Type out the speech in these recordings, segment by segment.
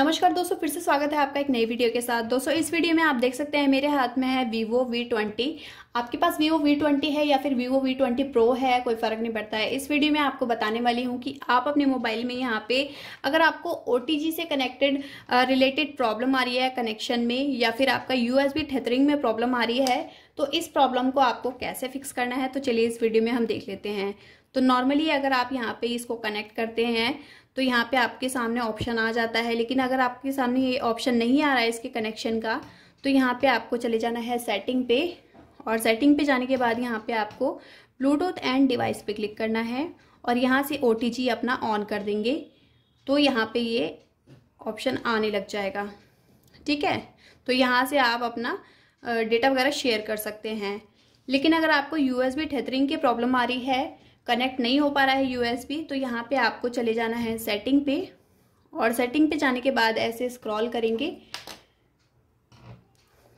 नमस्कार दोस्तों फिर से स्वागत है आपका एक नई वीडियो के साथ दोस्तों इस वीडियो में आप देख सकते हैं मेरे हाथ में है Vivo वी ट्वेंटी आपके पास Vivo वी ट्वेंटी है या फिर Vivo वी ट्वेंटी प्रो है कोई फर्क नहीं पड़ता है इस वीडियो में आपको बताने वाली हूँ कि आप अपने मोबाइल में यहाँ पे अगर आपको ओ से कनेक्टेड रिलेटेड प्रॉब्लम आ रही है कनेक्शन में या फिर आपका यू एस में प्रॉब्लम आ रही है तो इस प्रॉब्लम को आपको कैसे फिक्स करना है तो चलिए इस वीडियो में हम देख लेते हैं तो नॉर्मली अगर आप यहाँ पे इसको कनेक्ट करते हैं तो यहाँ पे आपके सामने ऑप्शन आ जाता है लेकिन अगर आपके सामने ये ऑप्शन नहीं आ रहा है इसके कनेक्शन का तो यहाँ पे आपको चले जाना है सेटिंग पे और सेटिंग पे जाने के बाद यहाँ पे आपको ब्लूटूथ एंड डिवाइस पे क्लिक करना है और यहाँ से ओ अपना ऑन कर देंगे तो यहाँ पर ये ऑप्शन आने लग जाएगा ठीक है तो यहाँ से आप अपना डेटा वगैरह शेयर कर सकते हैं लेकिन अगर आपको यू एस बी की प्रॉब्लम आ रही है कनेक्ट नहीं हो पा रहा है यूएसबी तो यहाँ पे आपको चले जाना है सेटिंग पे और सेटिंग पे जाने के बाद ऐसे स्क्रॉल करेंगे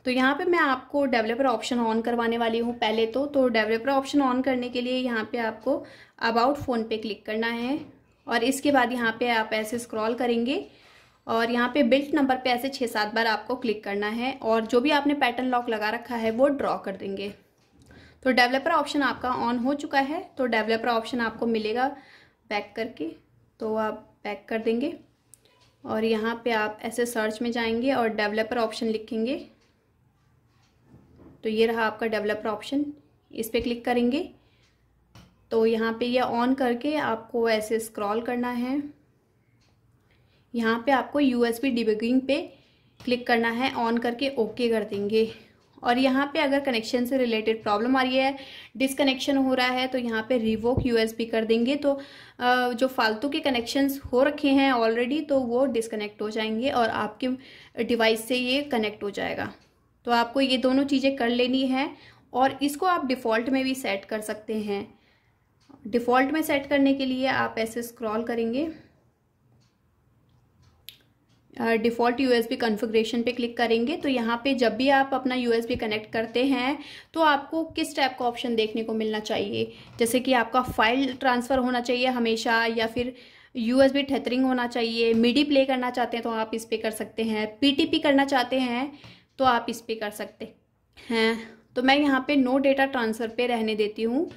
तो यहाँ पे मैं आपको डेवलपर ऑप्शन ऑन करवाने वाली हूँ पहले तो तो डेवलपर ऑप्शन ऑन करने के लिए यहाँ पे आपको अबाउट फ़ोन पे क्लिक करना है और इसके बाद यहाँ पे आप ऐसे स्क्रॉल करेंगे और यहाँ पे बिल्ट नंबर पे ऐसे छः सात बार आपको क्लिक करना है और जो भी आपने पैटर्न लॉक लगा रखा है वो ड्रॉ कर देंगे तो डेवलपर ऑप्शन आपका ऑन हो चुका है तो डेवलपर ऑप्शन आपको मिलेगा बैक करके तो आप बैक कर देंगे और यहाँ पे आप ऐसे सर्च में जाएंगे और डेवलपर ऑप्शन लिखेंगे तो ये रहा आपका डेवलपर ऑप्शन इस पर क्लिक करेंगे तो यहाँ पे ये यह ऑन करके आपको ऐसे स्क्रॉल करना है यहाँ पे आपको यू एस पे क्लिक करना है ऑन करके ओके कर देंगे और यहाँ पे अगर कनेक्शन से रिलेटेड प्रॉब्लम आ रही है डिसकनेक्शन हो रहा है तो यहाँ पे रिवोक यूएसबी कर देंगे तो जो फालतू के कनेक्शंस हो रखे हैं ऑलरेडी तो वो डिसकनेक्ट हो जाएंगे और आपके डिवाइस से ये कनेक्ट हो जाएगा तो आपको ये दोनों चीज़ें कर लेनी है और इसको आप डिफ़ॉल्ट में भी सेट कर सकते हैं डिफ़ॉल्ट में सेट करने के लिए आप ऐसे स्क्रॉल करेंगे डिफ़ॉल्ट यू एस कॉन्फ़िगरेशन पे क्लिक करेंगे तो यहाँ पे जब भी आप अपना यू कनेक्ट करते हैं तो आपको किस टाइप का ऑप्शन देखने को मिलना चाहिए जैसे कि आपका फाइल ट्रांसफ़र होना चाहिए हमेशा या फिर यू एस होना चाहिए मिडी प्ले करना चाहते हैं तो आप इस पर कर सकते हैं पी करना चाहते हैं तो आप इस पर कर सकते हैं तो मैं यहाँ पर नो डेटा ट्रांसफ़र पर रहने देती हूँ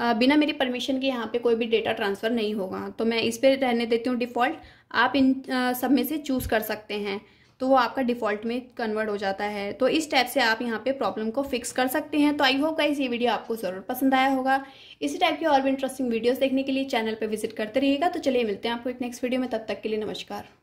बिना मेरी परमिशन के यहाँ पे कोई भी डेटा ट्रांसफ़र नहीं होगा तो मैं इस पर रहने देती हूँ डिफ़ॉल्ट आप इन सब में से चूज़ कर सकते हैं तो वो आपका डिफ़ॉल्ट में कन्वर्ट हो जाता है तो इस टाइप से आप यहाँ पे प्रॉब्लम को फिक्स कर सकते हैं तो आई होप गाइस ये वीडियो आपको ज़रूर पसंद आया होगा इसी टाइप की और भी इंटरेस्टिंग वीडियोज़ देखने के लिए चैनल पर विजिट करते रहिएगा तो चलिए मिलते हैं आपको एक नेक्स्ट वीडियो में तब तक के लिए नमस्कार